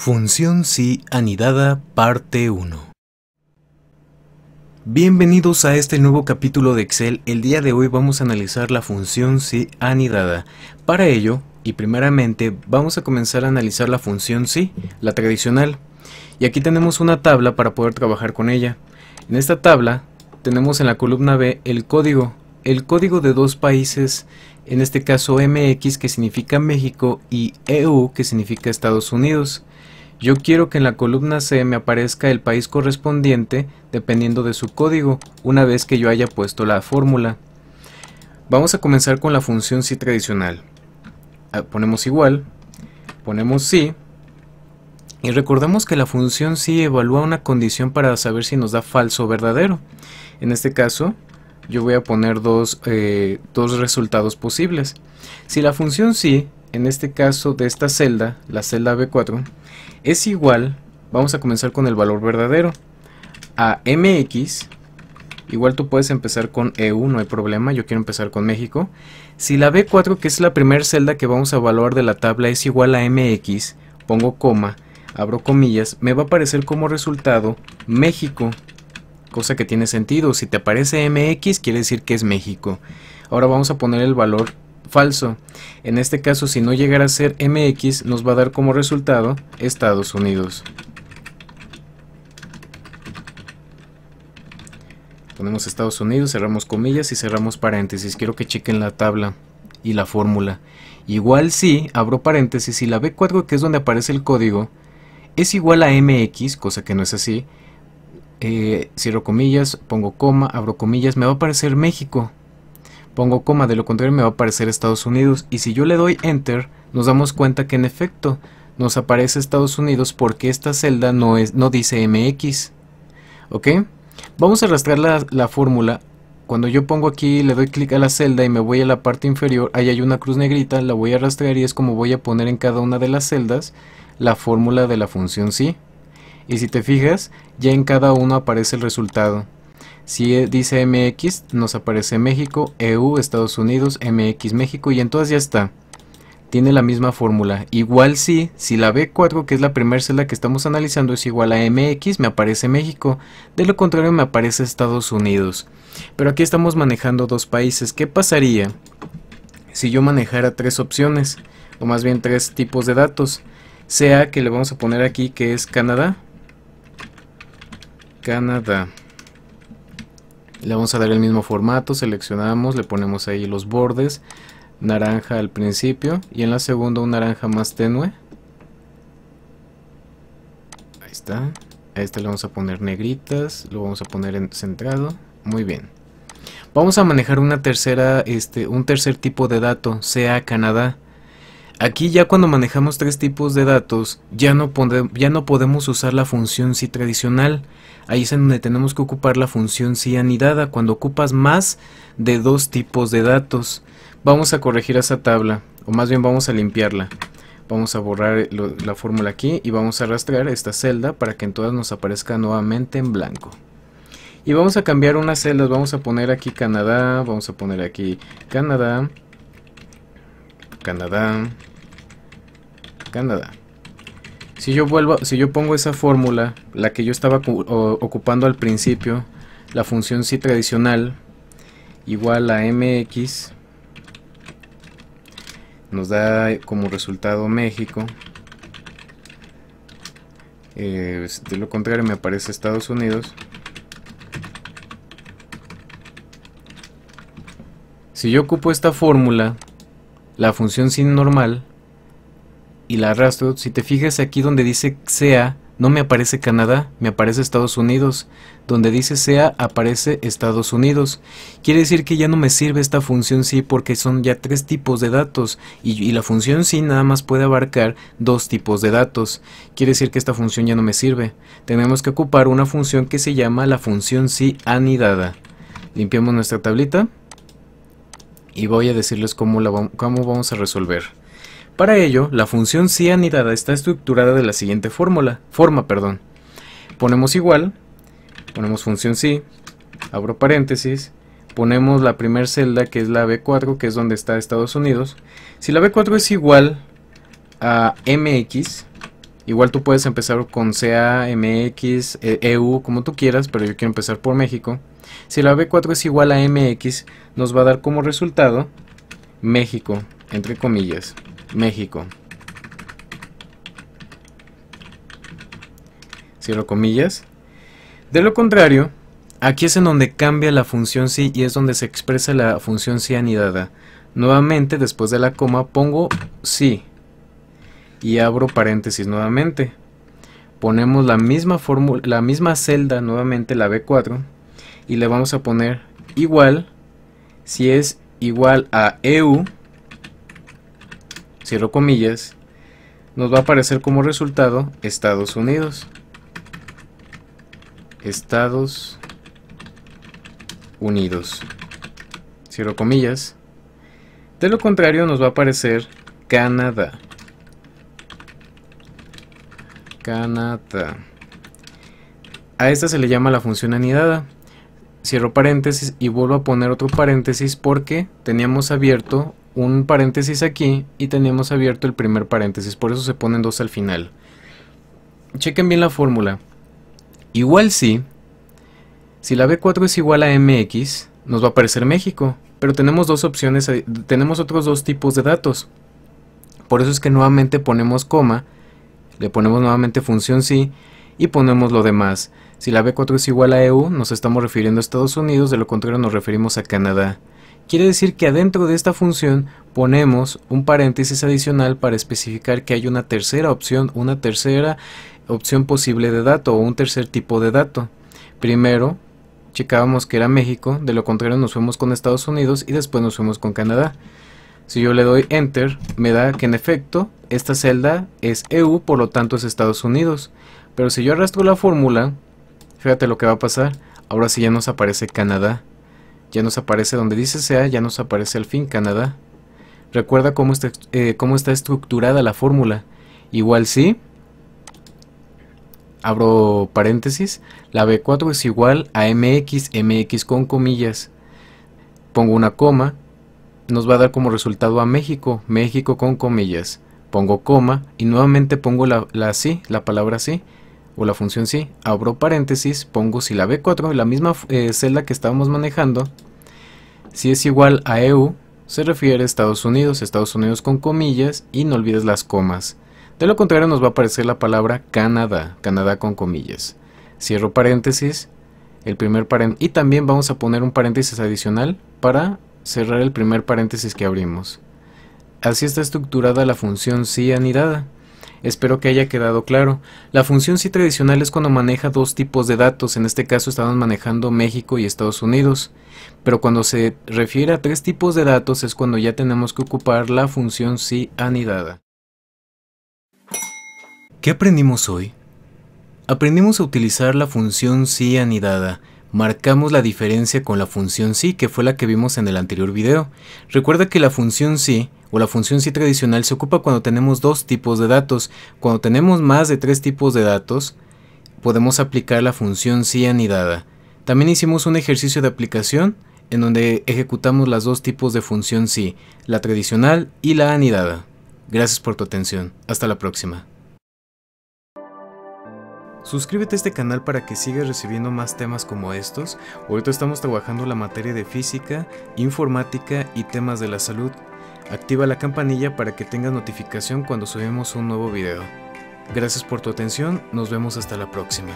Función SI anidada parte 1. Bienvenidos a este nuevo capítulo de Excel. El día de hoy vamos a analizar la función SI anidada. Para ello, y primeramente, vamos a comenzar a analizar la función SI, la tradicional. Y aquí tenemos una tabla para poder trabajar con ella. En esta tabla tenemos en la columna B el código, el código de dos países, en este caso MX que significa México y EU que significa Estados Unidos. Yo quiero que en la columna C me aparezca el país correspondiente dependiendo de su código, una vez que yo haya puesto la fórmula. Vamos a comenzar con la función si tradicional. Ah, ponemos igual, ponemos si, y recordemos que la función si evalúa una condición para saber si nos da falso o verdadero. En este caso, yo voy a poner dos, eh, dos resultados posibles. Si la función si en este caso de esta celda, la celda B4, es igual, vamos a comenzar con el valor verdadero, a MX, igual tú puedes empezar con EU, no hay problema, yo quiero empezar con México. Si la B4, que es la primera celda que vamos a evaluar de la tabla, es igual a MX, pongo coma, abro comillas, me va a aparecer como resultado México, cosa que tiene sentido, si te aparece MX quiere decir que es México. Ahora vamos a poner el valor falso. En este caso, si no llegara a ser MX, nos va a dar como resultado Estados Unidos. Ponemos Estados Unidos, cerramos comillas y cerramos paréntesis. Quiero que chequen la tabla y la fórmula. Igual si, abro paréntesis, y la B4, que es donde aparece el código, es igual a MX, cosa que no es así, eh, cierro comillas, pongo coma, abro comillas, me va a aparecer México pongo coma, de lo contrario me va a aparecer Estados Unidos. Y si yo le doy Enter, nos damos cuenta que en efecto nos aparece Estados Unidos porque esta celda no, es, no dice MX. ¿Ok? Vamos a arrastrar la, la fórmula. Cuando yo pongo aquí, le doy clic a la celda y me voy a la parte inferior, ahí hay una cruz negrita, la voy a arrastrar y es como voy a poner en cada una de las celdas la fórmula de la función sí. Y si te fijas, ya en cada uno aparece el resultado. Si eh, dice MX, nos aparece México, EU, Estados Unidos, MX México y entonces ya está. Tiene la misma fórmula. Igual si, si la B4, que es la primera celda que estamos analizando, es igual a MX, me aparece México. De lo contrario, me aparece Estados Unidos. Pero aquí estamos manejando dos países. ¿Qué pasaría si yo manejara tres opciones? O más bien tres tipos de datos. Sea que le vamos a poner aquí que es Canadá. Canadá. Le vamos a dar el mismo formato, seleccionamos, le ponemos ahí los bordes, naranja al principio y en la segunda un naranja más tenue. Ahí está. A este le vamos a poner negritas, lo vamos a poner en centrado. Muy bien. Vamos a manejar una tercera, este, un tercer tipo de dato, sea Canadá. Aquí ya cuando manejamos tres tipos de datos, ya no, ya no podemos usar la función si tradicional. Ahí es en donde tenemos que ocupar la función si anidada, cuando ocupas más de dos tipos de datos. Vamos a corregir esa tabla, o más bien vamos a limpiarla. Vamos a borrar la fórmula aquí y vamos a arrastrar esta celda para que en todas nos aparezca nuevamente en blanco. Y vamos a cambiar unas celdas, vamos a poner aquí Canadá, vamos a poner aquí Canadá, Canadá. Canadá. Si yo vuelvo, si yo pongo esa fórmula, la que yo estaba ocupando al principio, la función si tradicional igual a mx nos da como resultado México. Eh, de lo contrario me aparece Estados Unidos. Si yo ocupo esta fórmula la función sin normal y la arrastro, si te fijas aquí donde dice sea, no me aparece Canadá, me aparece Estados Unidos. Donde dice sea, aparece Estados Unidos. Quiere decir que ya no me sirve esta función sí porque son ya tres tipos de datos y, la función sí nada más puede abarcar dos tipos de datos. Quiere decir que esta función ya no me sirve. Tenemos que ocupar una función que se llama la función si anidada. Limpiamos nuestra tablita y voy a decirles cómo, cómo vamos a resolver. Para ello, la función anidada está estructurada de la siguiente fórmula, forma. Perdón. Ponemos igual, ponemos función si, abro paréntesis, ponemos la primera celda que es la B4, que es donde está Estados Unidos. Si la B4 es igual a MX, igual tú puedes empezar con CA, MX, EU, e como tú quieras, pero yo quiero empezar por México. Si la B4 es igual a MX, nos va a dar como resultado México, entre comillas, México. Cierro comillas. De lo contrario, aquí es en donde cambia la función si y es donde se expresa la función si anidada. Nuevamente, después de la coma, pongo si y abro paréntesis nuevamente. Ponemos la misma, fórmula, la misma celda nuevamente, la B4, y le vamos a poner igual si es igual a EU cierro comillas nos va a aparecer como resultado Estados Unidos Estados Unidos cierro comillas de lo contrario nos va a aparecer Canadá Canadá a esta se le llama la función anidada cierro paréntesis y vuelvo a poner otro paréntesis porque teníamos abierto un paréntesis aquí y teníamos abierto el primer paréntesis, por eso se ponen dos al final. Chequen bien la fórmula. Igual si, si la B4 es igual a MX, nos va a aparecer México, pero tenemos dos opciones, eh, tenemos otros dos tipos de datos. Por eso es que nuevamente ponemos coma, le ponemos nuevamente función si y ponemos lo demás. Si la B4 es igual a EU, nos estamos refiriendo a Estados Unidos, de lo contrario nos referimos a Canadá. Quiere decir que adentro de esta función ponemos un paréntesis adicional para especificar que hay una tercera opción, una tercera opción posible de dato o un tercer tipo de dato. Primero, checábamos que era México, de lo contrario nos fuimos con Estados Unidos y después nos fuimos con Canadá. Si yo le doy enter, me da que en efecto esta celda es EU, por lo tanto es Estados Unidos. Pero si yo arrastro la fórmula, fíjate lo que va a pasar. Ahora sí ya nos aparece Canadá. Ya nos aparece donde dice sea, ya nos aparece al fin Canadá. Recuerda cómo está, eh, está estructurada la fórmula. Igual sí. Abro paréntesis. La B4 es igual a MX, MX con comillas. Pongo una coma. Nos va a dar como resultado a México, México con comillas. Pongo coma y nuevamente pongo la, la sí, la palabra sí o la función sí, abro paréntesis, pongo si la B4, la misma eh, celda que estábamos manejando, si es igual a EU, se refiere a Estados Unidos, Estados Unidos con comillas y no olvides las comas. De lo contrario nos va a aparecer la palabra Canadá, Canadá con comillas. Cierro paréntesis, el primer paréntesis, y también vamos a poner un paréntesis adicional para cerrar el primer paréntesis que abrimos. Así está estructurada la función sí anidada. Espero que haya quedado claro. La función sí tradicional es cuando maneja dos tipos de datos, en este caso estamos manejando México y Estados Unidos. Pero cuando se refiere a tres tipos de datos es cuando ya tenemos que ocupar la función sí anidada. ¿Qué aprendimos hoy? Aprendimos a utilizar la función sí anidada marcamos la diferencia con la función si, que fue la que vimos en el anterior video. Recuerda que la función si o la función si tradicional se ocupa cuando tenemos dos tipos de datos. Cuando tenemos más de tres tipos de datos, podemos aplicar la función si anidada. También hicimos un ejercicio de aplicación en donde ejecutamos las dos tipos de función si, la tradicional y la anidada. Gracias por tu atención. Hasta la próxima. Suscríbete a este canal para que sigas recibiendo más temas como estos. Ahorita estamos trabajando la materia de física, informática y temas de la salud. Activa la campanilla para que tengas notificación cuando subimos un nuevo video. Gracias por tu atención, nos vemos hasta la próxima.